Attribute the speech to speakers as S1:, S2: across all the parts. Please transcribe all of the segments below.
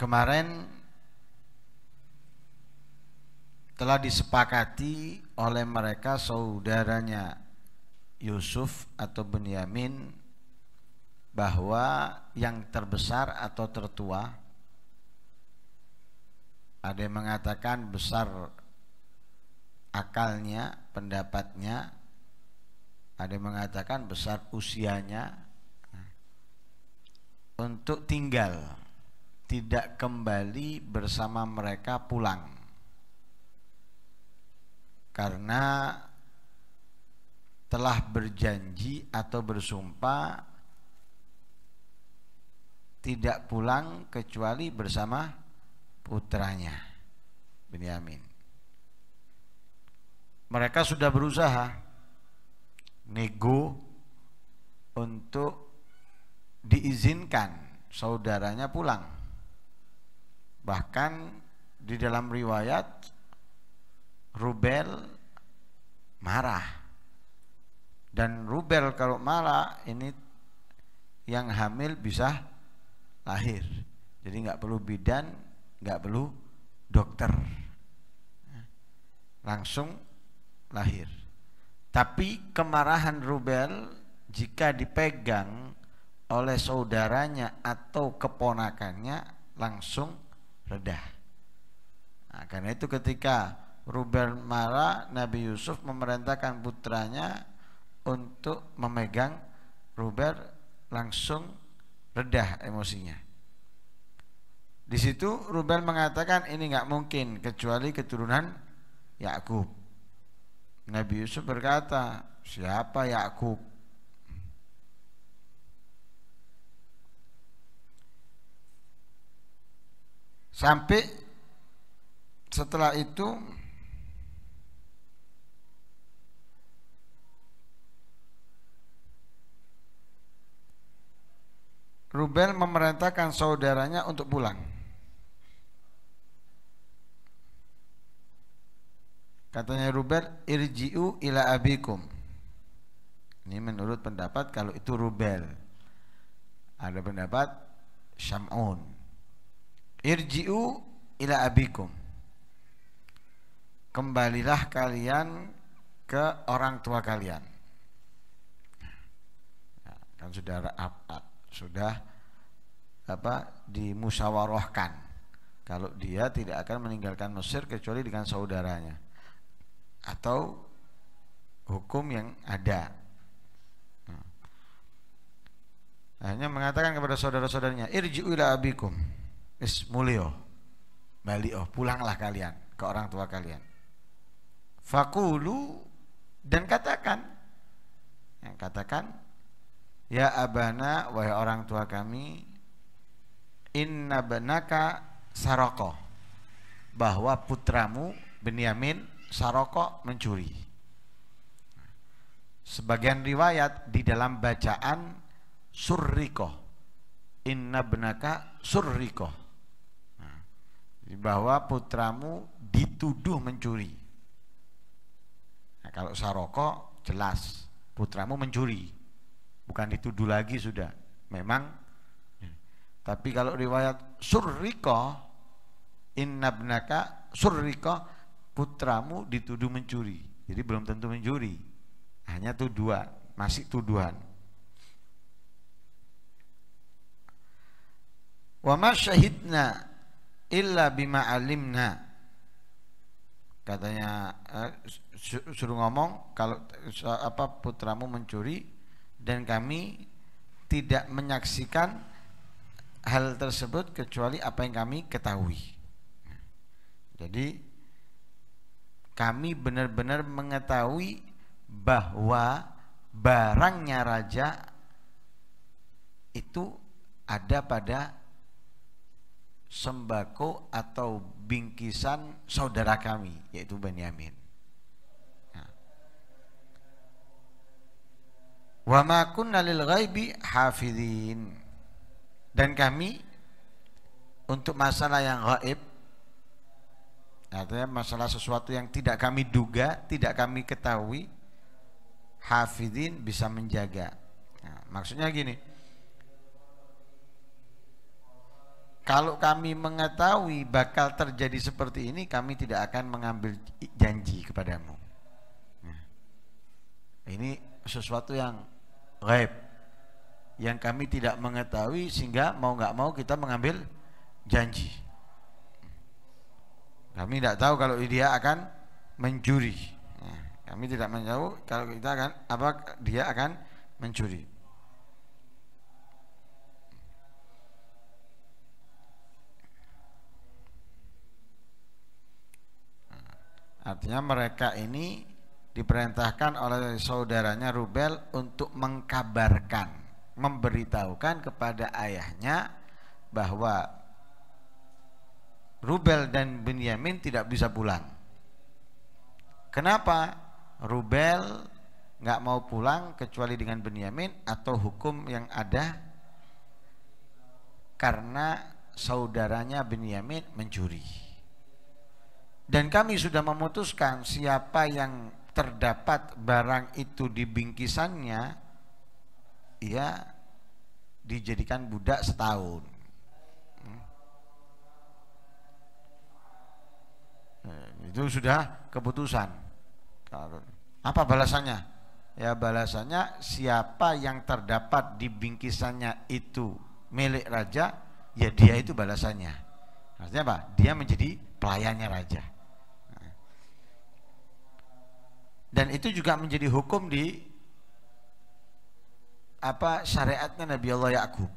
S1: kemarin telah disepakati oleh mereka saudaranya Yusuf atau Benyamin bahwa yang terbesar atau tertua ada yang mengatakan besar akalnya, pendapatnya, ada yang mengatakan besar usianya nah, untuk tinggal tidak kembali bersama mereka pulang karena telah berjanji atau bersumpah tidak pulang kecuali bersama putranya Benyamin. Mereka sudah berusaha nego untuk diizinkan saudaranya pulang bahkan di dalam riwayat Rubel marah dan Rubel kalau marah ini yang hamil bisa lahir jadi nggak perlu bidan nggak perlu dokter langsung lahir tapi kemarahan Rubel jika dipegang oleh saudaranya atau keponakannya langsung redah. Nah, karena itu ketika Ruben marah, Nabi Yusuf memerintahkan putranya untuk memegang Ruben langsung redah emosinya. Di situ Ruben mengatakan ini nggak mungkin kecuali keturunan Yakub. Nabi Yusuf berkata, siapa Yakub? sampai setelah itu Rubel memerintahkan saudaranya untuk pulang. Katanya Rubel, irji'u ila abikum. Ini menurut pendapat kalau itu Rubel. Ada pendapat Syam'un irji'u ila abikum kembalilah kalian ke orang tua kalian nah, kan sudah sudah apa dimusyawarahkan kalau dia tidak akan meninggalkan Mesir kecuali dengan saudaranya atau hukum yang ada nah. hanya mengatakan kepada saudara-saudaranya irji'u ila abikum is mulio balio oh, pulanglah kalian ke orang tua kalian fakulu dan katakan yang katakan ya abana wahai orang tua kami inna benaka saroko bahwa putramu Benyamin saroko mencuri sebagian riwayat di dalam bacaan surriko inna benaka surriko bahwa putramu dituduh mencuri. Nah, kalau saroko jelas putramu mencuri, bukan dituduh lagi sudah. Memang. Tapi kalau riwayat surriko innabnaka surriko putramu dituduh mencuri. Jadi belum tentu mencuri. Hanya tuduhan, masih tuduhan. Wa masyahidna illa bima alimna katanya eh, suruh ngomong kalau apa putramu mencuri dan kami tidak menyaksikan hal tersebut kecuali apa yang kami ketahui jadi kami benar-benar mengetahui bahwa barangnya raja itu ada pada sembako atau bingkisan saudara kami yaitu Benyamin. Nah. Wa ma kunna lil ghaibi hafizin. Dan kami untuk masalah yang gaib artinya masalah sesuatu yang tidak kami duga, tidak kami ketahui hafizin bisa menjaga. Nah, maksudnya gini, Kalau kami mengetahui bakal terjadi seperti ini, kami tidak akan mengambil janji kepadamu. Ya. ini sesuatu yang gaib yang kami tidak mengetahui sehingga mau nggak mau kita mengambil janji. Kami tidak tahu kalau dia akan mencuri. Ya. kami tidak menjauh kalau kita akan apa dia akan mencuri. Artinya mereka ini diperintahkan oleh saudaranya Rubel untuk mengkabarkan, memberitahukan kepada ayahnya bahwa Rubel dan Benyamin tidak bisa pulang. Kenapa? Rubel nggak mau pulang kecuali dengan Benyamin atau hukum yang ada karena saudaranya Benyamin mencuri. Dan kami sudah memutuskan siapa yang terdapat barang itu di bingkisannya, ya dijadikan budak setahun. Hmm. Itu sudah keputusan. Apa balasannya? Ya balasannya siapa yang terdapat di bingkisannya itu milik raja, ya dia itu balasannya. Artinya apa? Dia menjadi pelayannya raja. dan itu juga menjadi hukum di apa syariatnya Nabi Allah Yakub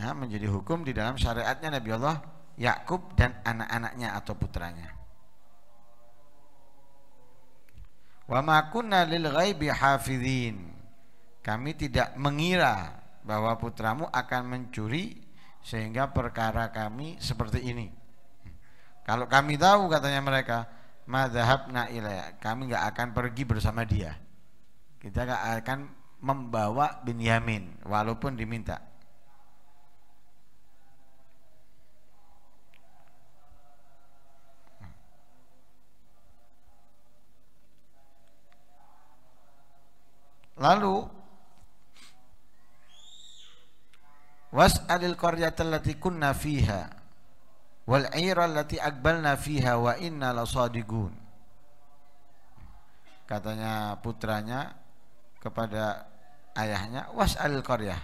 S1: ya, menjadi hukum di dalam syariatnya Nabi Allah Yakub dan anak-anaknya atau putranya wa ma kunna lil ghaibi hafizin kami tidak mengira bahwa putramu akan mencuri sehingga perkara kami seperti ini kalau kami tahu katanya mereka madhabna ilaya. Kami nggak akan pergi bersama dia. Kita nggak akan membawa Binyamin walaupun diminta. Lalu was alil lati kunna fiha wal aira allati aqbalna fiha wa inna lasadiqun katanya putranya kepada ayahnya was'al qaryah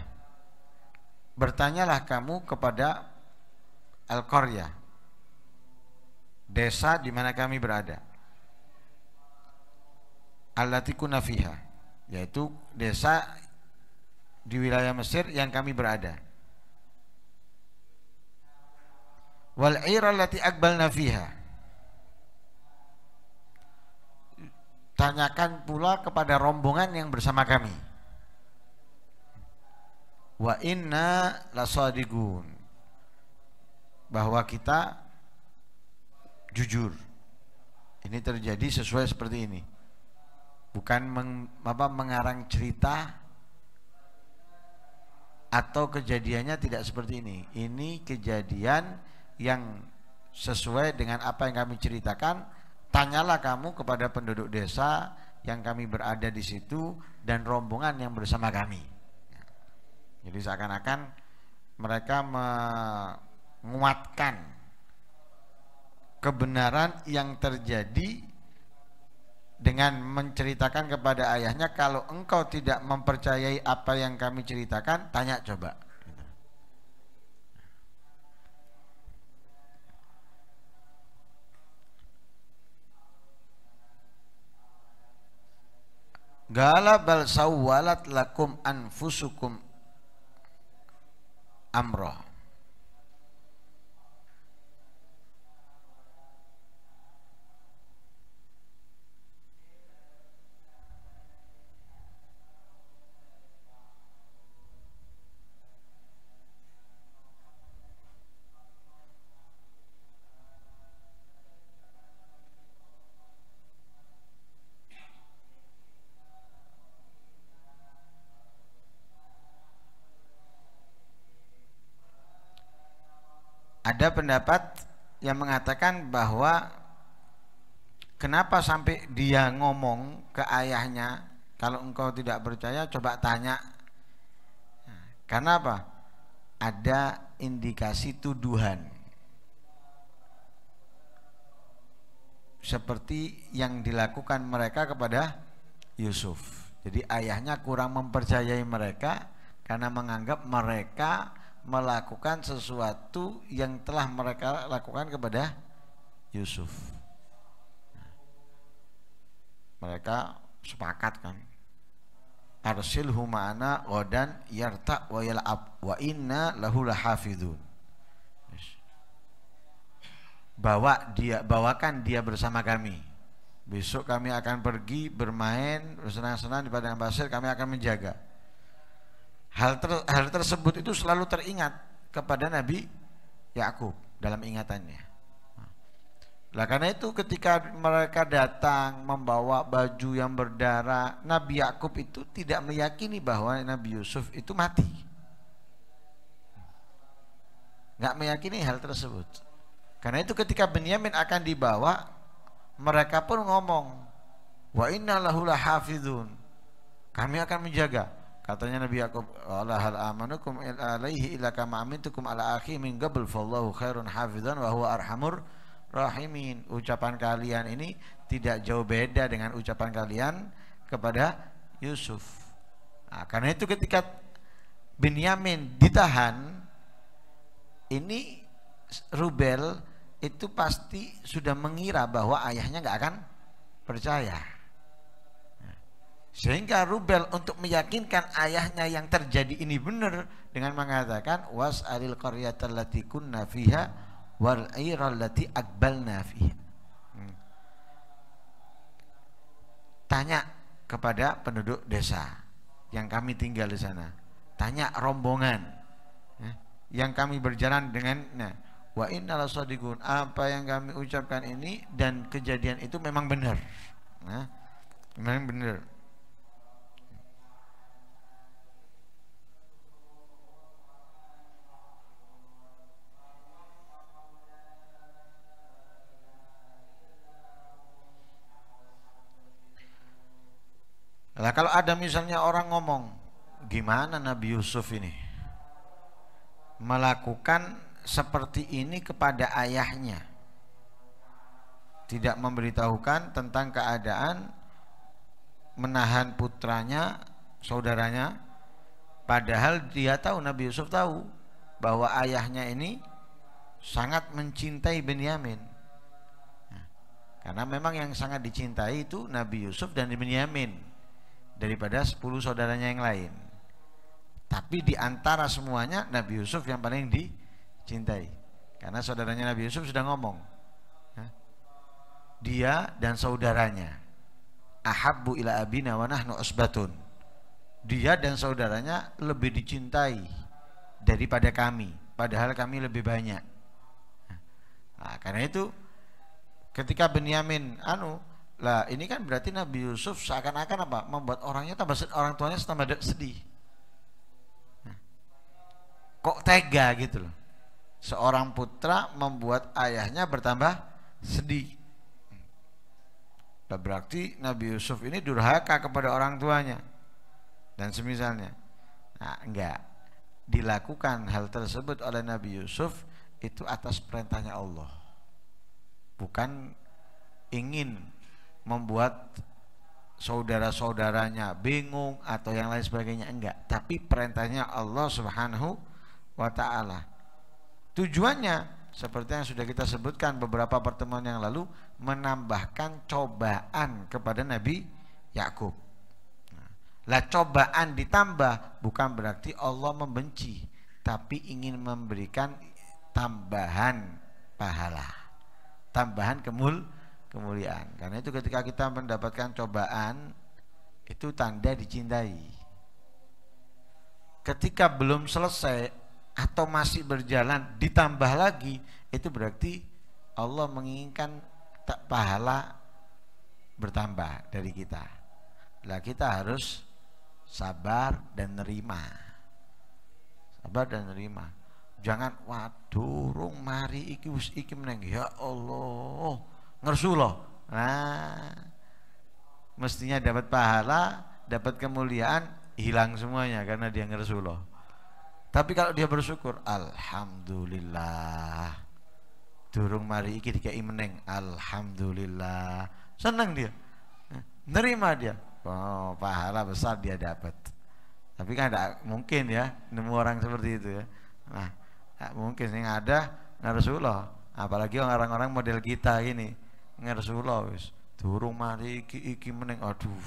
S1: bertanyalah kamu kepada al qaryah desa di mana kami berada allati kunna fiha yaitu desa di wilayah Mesir yang kami berada wal ira lati aqbalna fiha tanyakan pula kepada rombongan yang bersama kami wa inna lasadiqun bahwa kita jujur ini terjadi sesuai seperti ini bukan meng, apa, mengarang cerita atau kejadiannya tidak seperti ini ini kejadian yang sesuai dengan apa yang kami ceritakan, tanyalah kamu kepada penduduk desa yang kami berada di situ dan rombongan yang bersama kami. Jadi seakan-akan mereka menguatkan kebenaran yang terjadi dengan menceritakan kepada ayahnya kalau engkau tidak mempercayai apa yang kami ceritakan, tanya coba Gala bal sawwalat lakum anfusukum amroh ada pendapat yang mengatakan bahwa kenapa sampai dia ngomong ke ayahnya kalau engkau tidak percaya coba tanya karena apa ada indikasi tuduhan seperti yang dilakukan mereka kepada Yusuf jadi ayahnya kurang mempercayai mereka karena menganggap mereka melakukan sesuatu yang telah mereka lakukan kepada Yusuf. Mereka sepakat kan. Arsil humana godan yarta wa yal'ab wa inna lahu hafidun. Bawa dia, bawakan dia bersama kami. Besok kami akan pergi bermain bersenang-senang di padang pasir, kami akan menjaga Hal, ter, hal tersebut itu selalu teringat kepada Nabi Yakub dalam ingatannya. Lah karena itu ketika mereka datang membawa baju yang berdarah, Nabi Yakub itu tidak meyakini bahwa Nabi Yusuf itu mati. Nggak meyakini hal tersebut. Karena itu ketika Benyamin akan dibawa, mereka pun ngomong, "Wa inna lahu Kami akan menjaga. Katanya Nabi Yakub, "Ala hal amanukum il alaihi ila kama amintukum ala akhi min qabl fallahu khairun hafizan wa huwa arhamur rahimin." Ucapan kalian ini tidak jauh beda dengan ucapan kalian kepada Yusuf. Nah, karena itu ketika Benyamin ditahan ini Rubel itu pasti sudah mengira bahwa ayahnya nggak akan percaya. Sehingga Rubel untuk meyakinkan ayahnya yang terjadi ini benar dengan mengatakan was alil kunna fiha wal akbal Hmm. Tanya kepada penduduk desa yang kami tinggal di sana. Tanya rombongan ya, yang kami berjalan dengan nah, wa innal sadiqun apa yang kami ucapkan ini dan kejadian itu memang benar nah memang benar Nah, kalau ada misalnya orang ngomong, gimana Nabi Yusuf ini melakukan seperti ini kepada ayahnya? Tidak memberitahukan tentang keadaan menahan putranya, saudaranya padahal dia tahu Nabi Yusuf tahu bahwa ayahnya ini sangat mencintai Benyamin. Nah, karena memang yang sangat dicintai itu Nabi Yusuf dan Benyamin daripada 10 saudaranya yang lain. Tapi di antara semuanya Nabi Yusuf yang paling dicintai. Karena saudaranya Nabi Yusuf sudah ngomong. Ya, dia dan saudaranya ahabbu ila abina wa nahnu usbatun. Dia dan saudaranya lebih dicintai daripada kami, padahal kami lebih banyak. Nah, karena itu ketika Benyamin anu lah ini kan berarti Nabi Yusuf seakan-akan apa? Membuat orangnya tambah orang tuanya tambah sedih. Nah, kok tega gitu loh. Seorang putra membuat ayahnya bertambah sedih. Lah berarti Nabi Yusuf ini durhaka kepada orang tuanya. Dan semisalnya. Nah, enggak. Dilakukan hal tersebut oleh Nabi Yusuf itu atas perintahnya Allah. Bukan ingin membuat saudara-saudaranya bingung atau yang lain sebagainya enggak tapi perintahnya Allah Subhanahu wa taala tujuannya seperti yang sudah kita sebutkan beberapa pertemuan yang lalu menambahkan cobaan kepada Nabi Yakub. Nah, lah cobaan ditambah bukan berarti Allah membenci, tapi ingin memberikan tambahan pahala, tambahan kemul kemuliaan. Karena itu ketika kita mendapatkan cobaan itu tanda dicintai. Ketika belum selesai atau masih berjalan ditambah lagi itu berarti Allah menginginkan tak pahala bertambah dari kita. Lah kita harus sabar dan nerima. Sabar dan nerima. Jangan waduh rung mari iki wis iki meneng ya Allah ngersuloh nah mestinya dapat pahala dapat kemuliaan hilang semuanya karena dia ngersuloh tapi kalau dia bersyukur Alhamdulillah durung mari iki dikai meneng Alhamdulillah Senang dia nerima dia oh, pahala besar dia dapat tapi kan tidak mungkin ya nemu orang seperti itu ya nah mungkin yang ada Rasulullah apalagi orang-orang model kita ini ngersula wis durung mari iki iki meneng aduh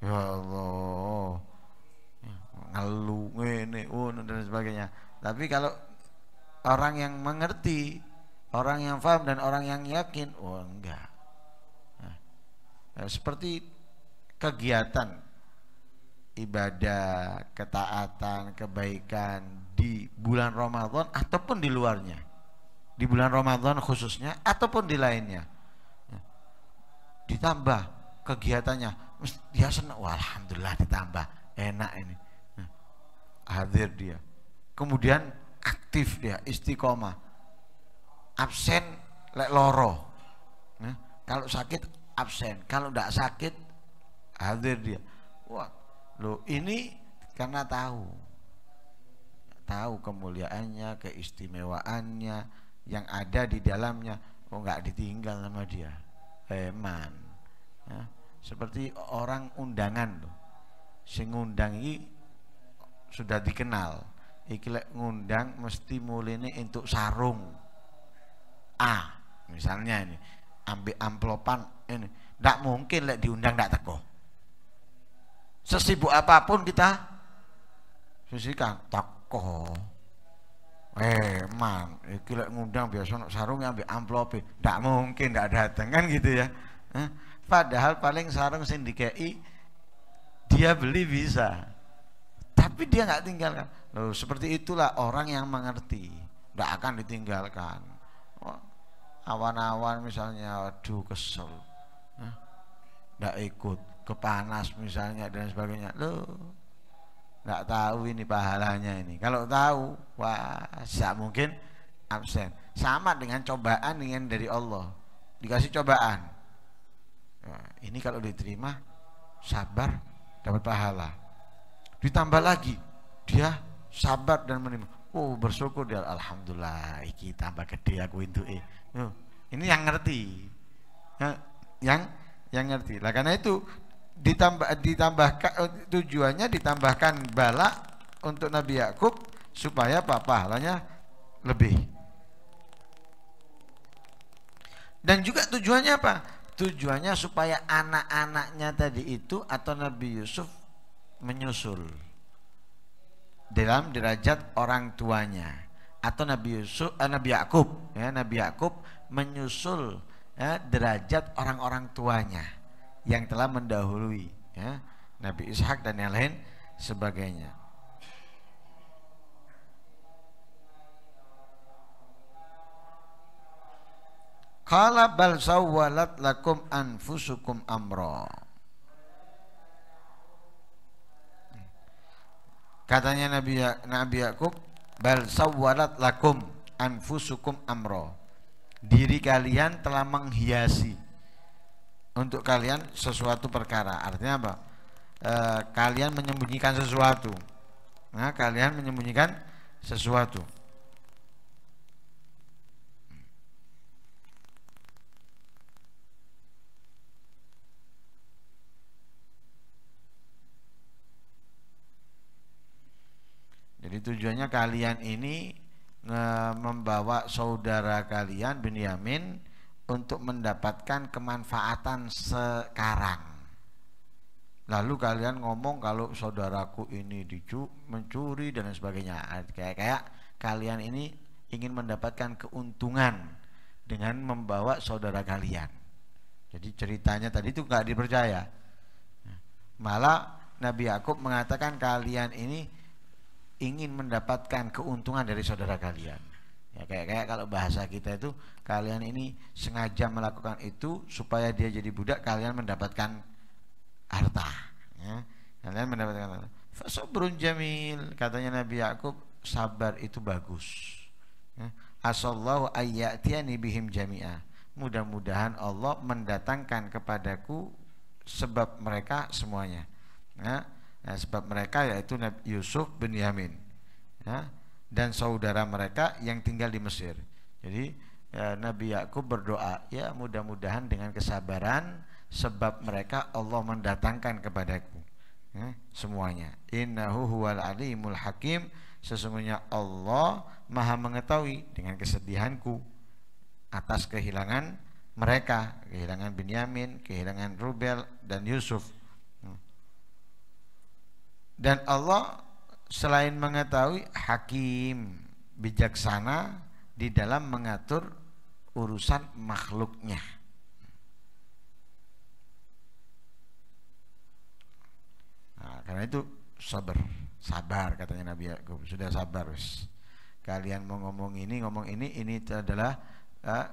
S1: ya Allah ya, ngelu ngene un dan sebagainya tapi kalau orang yang mengerti orang yang paham dan orang yang yakin oh enggak nah, seperti kegiatan ibadah ketaatan kebaikan di bulan Ramadan ataupun di luarnya di bulan Ramadan khususnya ataupun di lainnya ya. ditambah kegiatannya dia senang Wah, alhamdulillah ditambah enak ini ya. hadir dia kemudian aktif dia istiqomah absen lek loro ya. kalau sakit absen kalau tidak sakit hadir dia wah lo ini karena tahu tahu kemuliaannya keistimewaannya yang ada di dalamnya kok oh, nggak ditinggal sama dia eman ya. seperti orang undangan tuh sing ngundang ini sudah dikenal iki ngundang mesti ini untuk sarung A misalnya ini ambil amplopan ini ndak mungkin lek diundang ndak teko sesibuk apapun kita sisika teko eh man iki ngundang biasa nak sarung ambek amplopi ndak mungkin tidak datang kan gitu ya eh? padahal paling sarung sindikai dia beli bisa tapi dia nggak tinggalkan loh seperti itulah orang yang mengerti tidak akan ditinggalkan oh, awan-awan misalnya aduh kesel ndak ikut kepanas misalnya dan sebagainya loh nggak tahu ini pahalanya ini kalau tahu wah tidak mungkin absen sama dengan cobaan dengan dari Allah dikasih cobaan nah, ini kalau diterima sabar dapat pahala ditambah lagi dia sabar dan menerima oh bersyukur dia alhamdulillah iki tambah gede aku itu eh ini yang ngerti yang yang yang ngerti lah karena itu ditambah ditambahkan eh, tujuannya ditambahkan bala untuk Nabi Yakub supaya apa pahalanya lebih. Dan juga tujuannya apa? Tujuannya supaya anak-anaknya tadi itu atau Nabi Yusuf menyusul dalam derajat orang tuanya atau Nabi Yusuf eh, Nabi Yakub ya Nabi Yakub menyusul ya, derajat orang-orang tuanya yang telah mendahului ya, Nabi Ishak dan yang lain sebagainya. Kala bal sawwalat lakum anfusukum amra. Katanya Nabi ya-, Nabi Yakub, bal sawwalat lakum anfusukum amra. Diri kalian telah menghiasi untuk kalian sesuatu perkara. Artinya apa? E, kalian menyembunyikan sesuatu. Nah, kalian menyembunyikan sesuatu. Jadi tujuannya kalian ini e, membawa saudara kalian Benyamin untuk mendapatkan kemanfaatan sekarang. Lalu kalian ngomong kalau saudaraku ini dicu mencuri dan sebagainya. Kayak kayak kalian ini ingin mendapatkan keuntungan dengan membawa saudara kalian. Jadi ceritanya tadi itu nggak dipercaya. Malah Nabi Yakub mengatakan kalian ini ingin mendapatkan keuntungan dari saudara kalian. Ya kayak kayak kalau bahasa kita itu kalian ini sengaja melakukan itu supaya dia jadi budak kalian mendapatkan harta. Ya. Kalian mendapatkan harta. sobrun jamil katanya Nabi Yakub sabar itu bagus. Ya. Asallahu ayyatiyani bihim jami'ah. Mudah-mudahan Allah mendatangkan kepadaku sebab mereka semuanya. Ya. Nah, sebab mereka yaitu Nabi Yusuf bin Yamin. Ya dan saudara mereka yang tinggal di Mesir. Jadi ya, Nabi Yakub berdoa, ya mudah-mudahan dengan kesabaran sebab mereka Allah mendatangkan kepadaku ya, semuanya. Innahu huwal alimul hakim, sesungguhnya Allah Maha mengetahui dengan kesedihanku atas kehilangan mereka, kehilangan Binyamin, kehilangan Rubel dan Yusuf. Hmm. Dan Allah selain mengetahui hakim bijaksana di dalam mengatur urusan makhluknya nah, karena itu sabar sabar katanya Nabi aku sudah sabar wis kalian mau ngomong ini ngomong ini ini adalah uh,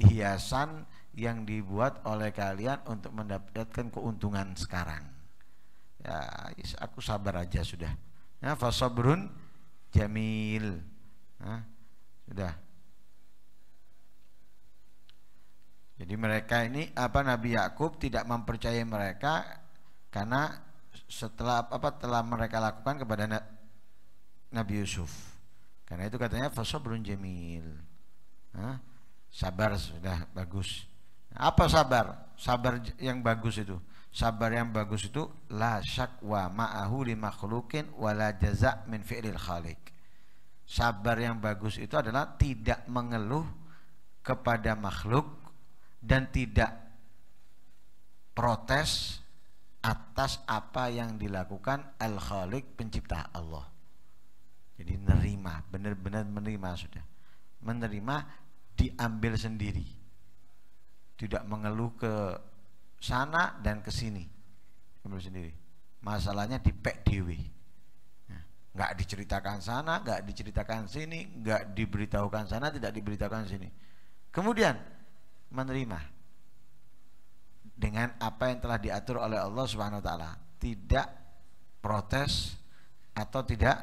S1: hiasan yang dibuat oleh kalian untuk mendapatkan keuntungan sekarang ya aku sabar aja sudah ya fasabrun jamil ya, sudah jadi mereka ini apa Nabi Yakub tidak mempercayai mereka karena setelah apa telah mereka lakukan kepada Nabi Yusuf karena itu katanya fasabrun jamil ya, sabar sudah bagus apa sabar sabar yang bagus itu sabar yang bagus itu la syakwa ma'ahu li makhlukin wala jaza min fi'lil khaliq sabar yang bagus itu adalah tidak mengeluh kepada makhluk dan tidak protes atas apa yang dilakukan al khalik pencipta Allah jadi nerima benar-benar menerima sudah menerima diambil sendiri tidak mengeluh ke sana dan ke sini sendiri masalahnya di pek dewi ya. nggak diceritakan sana nggak diceritakan sini nggak diberitahukan sana tidak diberitahukan sini kemudian menerima dengan apa yang telah diatur oleh Allah Subhanahu wa taala tidak protes atau tidak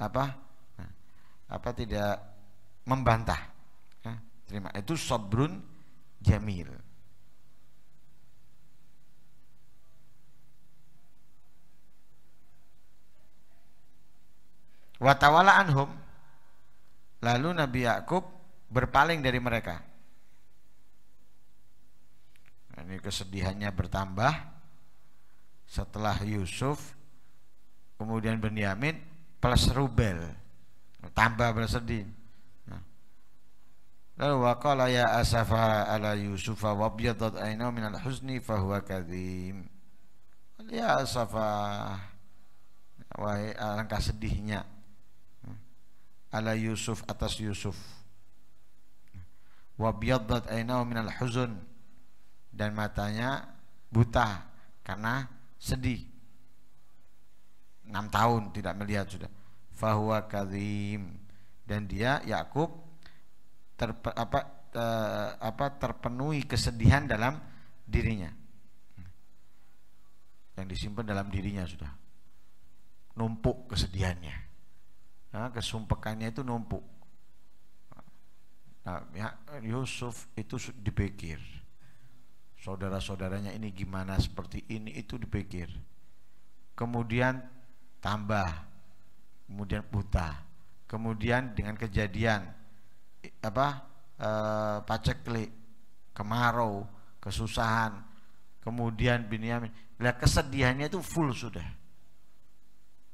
S1: apa apa tidak membantah ya, terima itu sobrun jamil Watawala anhum. Lalu Nabi Yakub berpaling dari mereka. Ini kesedihannya bertambah setelah Yusuf kemudian Benyamin plus Rubel tambah bersedih nah. lalu waqala ya asafa ala Yusuf wa yusufa wabyadat min al huzni huwa kadhim ya asafa wahai alangkah sedihnya ala Yusuf atas Yusuf wa biyaddat aynahu minal huzun dan matanya buta karena sedih 6 tahun tidak melihat sudah fahuwa kadhim dan dia Yakub ter, apa, eh, apa terpenuhi kesedihan dalam dirinya yang disimpan dalam dirinya sudah numpuk kesedihannya ya, kesumpekannya itu numpuk nah, ya, Yusuf itu dipikir saudara-saudaranya ini gimana seperti ini itu dipikir kemudian tambah kemudian buta kemudian dengan kejadian apa e, paceklik kemarau kesusahan kemudian Binyamin lihat kesedihannya itu full sudah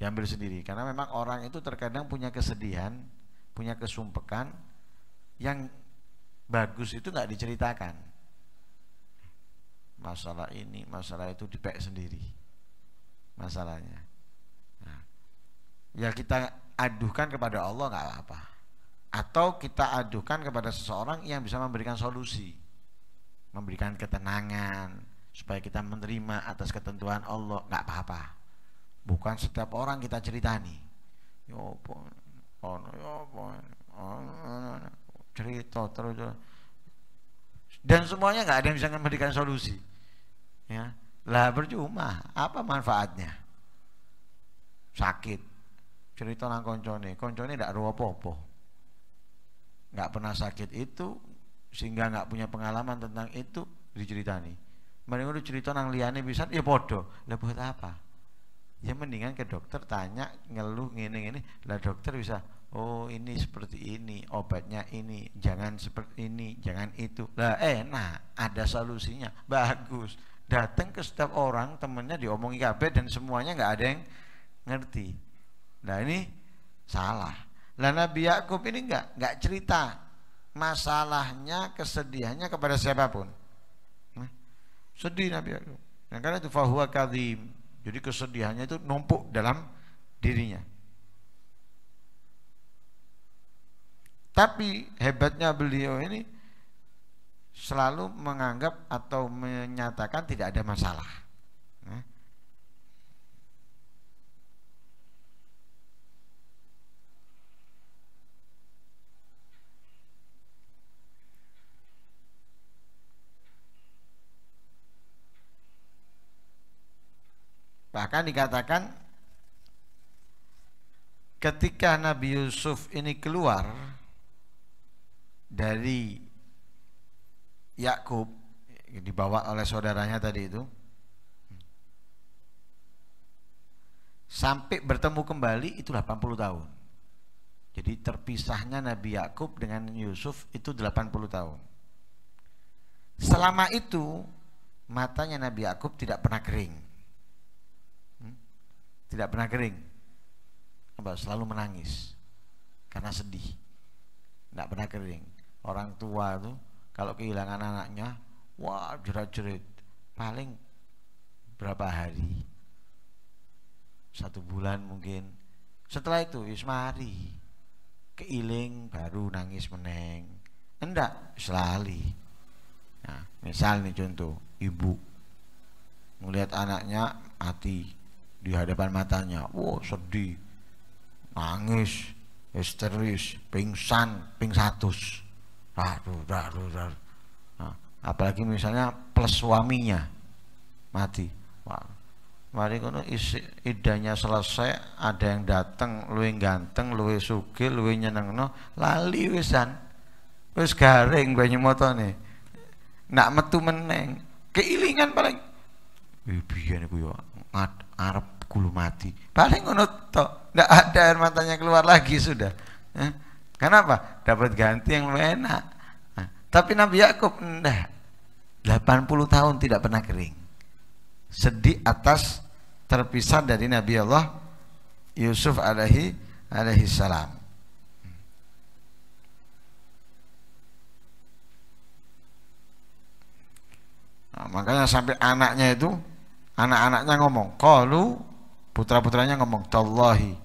S1: diambil sendiri karena memang orang itu terkadang punya kesedihan punya kesumpekan yang bagus itu nggak diceritakan masalah ini masalah itu dipek sendiri masalahnya nah, ya kita aduhkan kepada Allah nggak apa-apa atau kita aduhkan kepada seseorang yang bisa memberikan solusi memberikan ketenangan supaya kita menerima atas ketentuan Allah nggak apa-apa Bukan setiap orang kita ceritani. Yo ya ono yo ya cerita terus dan semuanya nggak ada yang bisa memberikan solusi. Ya, lah bercuma. Apa manfaatnya? Sakit. Cerita nang koncone, koncone tidak ruwo popo. Nggak pernah sakit itu sehingga nggak punya pengalaman tentang itu diceritani. Mending udah cerita nang liane bisa ya podo. Lah buat apa? ya mendingan ke dokter tanya ngeluh gini ini lah dokter bisa oh ini seperti ini obatnya ini jangan seperti ini jangan itu lah enak ada solusinya bagus datang ke setiap orang temennya diomongi kabe dan semuanya nggak ada yang ngerti nah ini salah lah Nabi Yakub ini nggak nggak cerita masalahnya kesedihannya kepada siapapun nah, sedih Nabi Yakub nah, karena itu fahuwa kadim jadi kesedihannya itu numpuk dalam dirinya. Tapi hebatnya beliau ini selalu menganggap atau menyatakan tidak ada masalah. Bahkan dikatakan ketika Nabi Yusuf ini keluar dari Yakub dibawa oleh saudaranya tadi itu sampai bertemu kembali itu 80 tahun. Jadi terpisahnya Nabi Yakub dengan Yusuf itu 80 tahun. Selama itu matanya Nabi Yakub tidak pernah kering tidak pernah kering apa selalu menangis karena sedih tidak pernah kering orang tua itu kalau kehilangan anaknya wah jerat-jerit paling berapa hari satu bulan mungkin setelah itu Ismari keiling baru nangis meneng enggak selali nah misal nih contoh ibu melihat anaknya mati di hadapan matanya. wo wow, sedih, nangis, histeris, pingsan, pingsatus, Aduh, Aduh, aduh, aduh. Nah, apalagi misalnya plus suaminya mati. Wah, Mari kono isi idahnya selesai, ada yang datang, luwe ganteng, luwe sugih, luwe nyenengno, lali wisan. Wis garing banyu nih. Nak metu meneng, keilingan paling. Biyen iku yo ngad Arab gulu mati paling ngono tok tidak ada air matanya keluar lagi sudah eh, kenapa dapat ganti yang lebih enak nah, tapi Nabi Yakub enggak 80 tahun tidak pernah kering sedih atas terpisah dari Nabi Allah Yusuf alaihi alaihi salam Nah, makanya sampai anaknya itu anak-anaknya ngomong kalu putra-putranya ngomong tallahi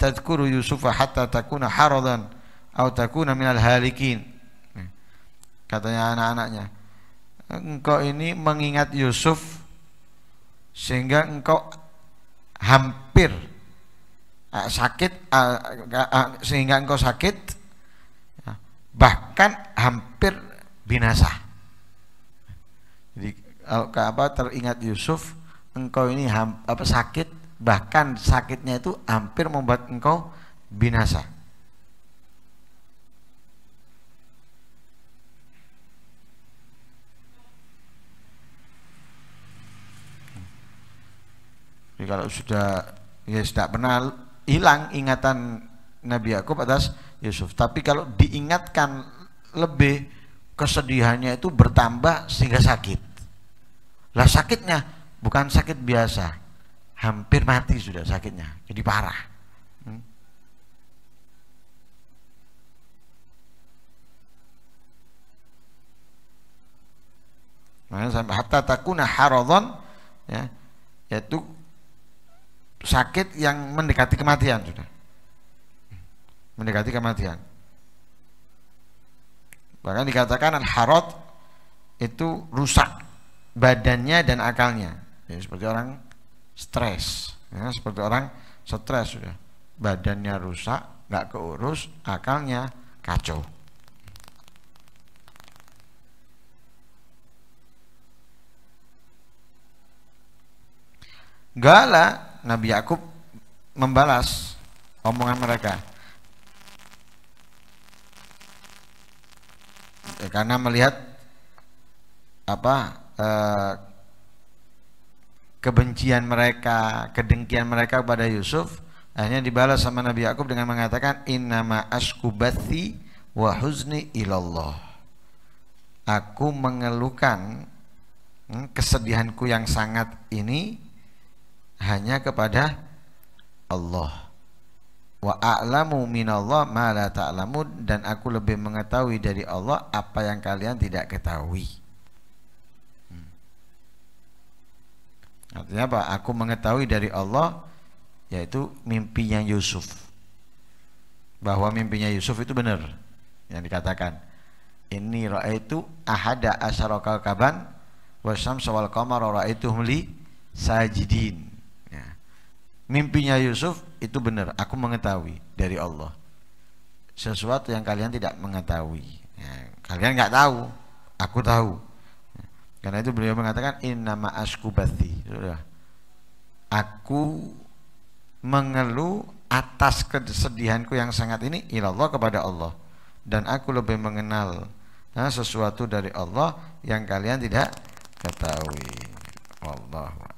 S1: tadkuru Yusufah hatta takuna haradan atau takuna minal halikin katanya anak-anaknya engkau ini mengingat Yusuf sehingga engkau hampir eh, sakit eh, eh, sehingga engkau sakit ya, bahkan hampir binasa jadi apa teringat Yusuf engkau ini ham, apa sakit bahkan sakitnya itu hampir membuat engkau binasa Jadi kalau sudah ya sudah pernah hilang ingatan Nabi Yakub atas Yusuf. Tapi kalau diingatkan lebih kesedihannya itu bertambah sehingga sakit. Lah sakitnya bukan sakit biasa hampir mati sudah sakitnya jadi parah hmm. sampai hatta takuna haradon ya yaitu sakit yang mendekati kematian sudah mendekati kematian bahkan dikatakan al harot itu rusak badannya dan akalnya ya seperti orang stres ya seperti orang stres sudah ya. badannya rusak nggak keurus akalnya kacau Gala Nabi Yakub membalas omongan mereka ya, karena melihat apa eh, kebencian mereka, kedengkian mereka kepada Yusuf, hanya dibalas sama Nabi Yakub dengan mengatakan innama asku bathi wa huzni ilallah. Aku mengeluhkan hmm, kesedihanku yang sangat ini hanya kepada Allah. Wa a'lamu minallah ma la ta'lamun dan aku lebih mengetahui dari Allah apa yang kalian tidak ketahui. Artinya apa? Aku mengetahui dari Allah yaitu mimpinya Yusuf. Bahwa mimpinya Yusuf itu benar yang dikatakan. Ini ra'aitu ahada asyarakal kaban syams wal qamar ra'aituhum li sajidin. Ya. Mimpinya Yusuf itu benar, aku mengetahui dari Allah. Sesuatu yang kalian tidak mengetahui. Ya, kalian nggak tahu, aku tahu karena itu beliau mengatakan in nama askubati. Sudah. Aku mengeluh atas kesedihanku yang sangat ini ilallah kepada Allah dan aku lebih mengenal nah, sesuatu dari Allah yang kalian tidak ketahui. Wallahu